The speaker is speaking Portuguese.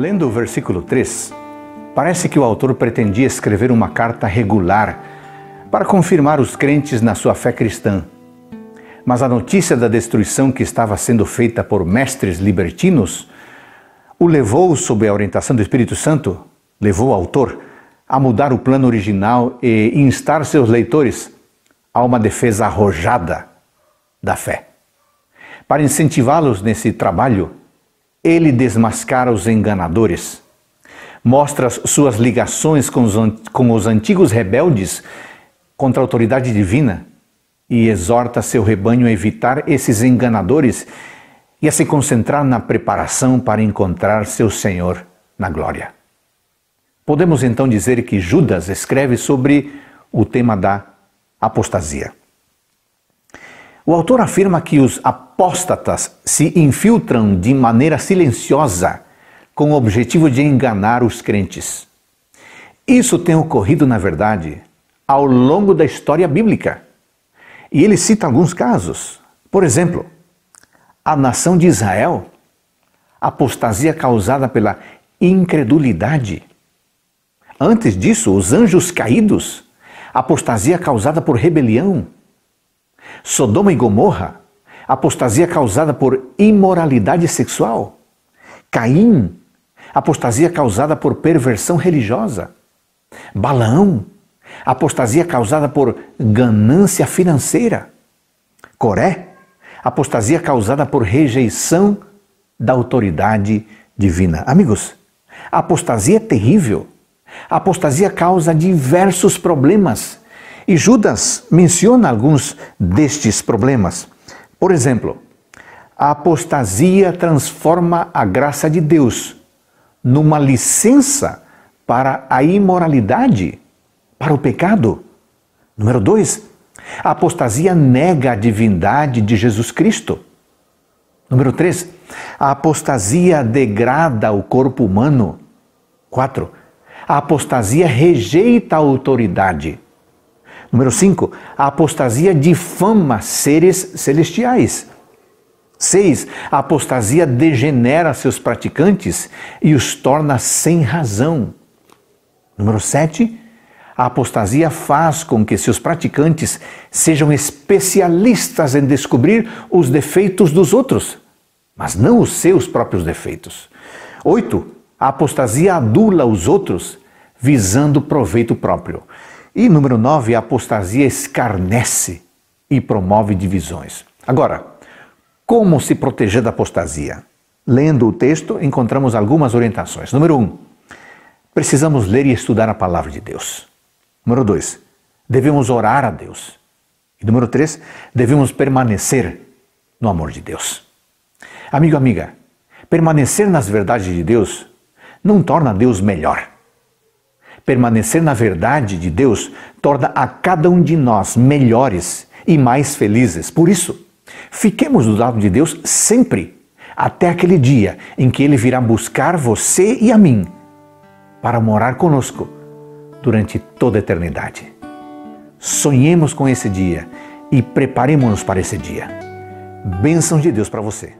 Lendo o versículo 3, parece que o autor pretendia escrever uma carta regular para confirmar os crentes na sua fé cristã. Mas a notícia da destruição que estava sendo feita por mestres libertinos o levou, sob a orientação do Espírito Santo, levou o autor a mudar o plano original e instar seus leitores a uma defesa arrojada da fé. Para incentivá-los nesse trabalho, ele desmascara os enganadores, mostra suas ligações com os, com os antigos rebeldes contra a autoridade divina e exorta seu rebanho a evitar esses enganadores e a se concentrar na preparação para encontrar seu Senhor na glória. Podemos então dizer que Judas escreve sobre o tema da apostasia. O autor afirma que os apóstatas se infiltram de maneira silenciosa com o objetivo de enganar os crentes. Isso tem ocorrido, na verdade, ao longo da história bíblica. E ele cita alguns casos. Por exemplo, a nação de Israel, apostasia causada pela incredulidade. Antes disso, os anjos caídos, apostasia causada por rebelião. Sodoma e Gomorra, apostasia causada por imoralidade sexual. Caim, apostasia causada por perversão religiosa. Balaão, apostasia causada por ganância financeira. Coré, apostasia causada por rejeição da autoridade divina. Amigos, apostasia é terrível. apostasia causa diversos problemas e Judas menciona alguns destes problemas. Por exemplo, a apostasia transforma a graça de Deus numa licença para a imoralidade, para o pecado. Número dois, a apostasia nega a divindade de Jesus Cristo. Número três, a apostasia degrada o corpo humano. Quatro, a apostasia rejeita a autoridade. Número 5, a apostasia difama seres celestiais. 6. A apostasia degenera seus praticantes e os torna sem razão. Número 7. A apostasia faz com que seus praticantes sejam especialistas em descobrir os defeitos dos outros, mas não os seus próprios defeitos. 8. A apostasia adula os outros visando proveito próprio. E número 9, a apostasia escarnece e promove divisões. Agora, como se proteger da apostasia? Lendo o texto, encontramos algumas orientações. Número 1, um, precisamos ler e estudar a palavra de Deus. Número 2, devemos orar a Deus. E número 3, devemos permanecer no amor de Deus. Amigo, amiga, permanecer nas verdades de Deus não torna Deus melhor Permanecer na verdade de Deus torna a cada um de nós melhores e mais felizes. Por isso, fiquemos do lado de Deus sempre, até aquele dia em que Ele virá buscar você e a mim para morar conosco durante toda a eternidade. Sonhemos com esse dia e preparemos-nos para esse dia. Bênção de Deus para você.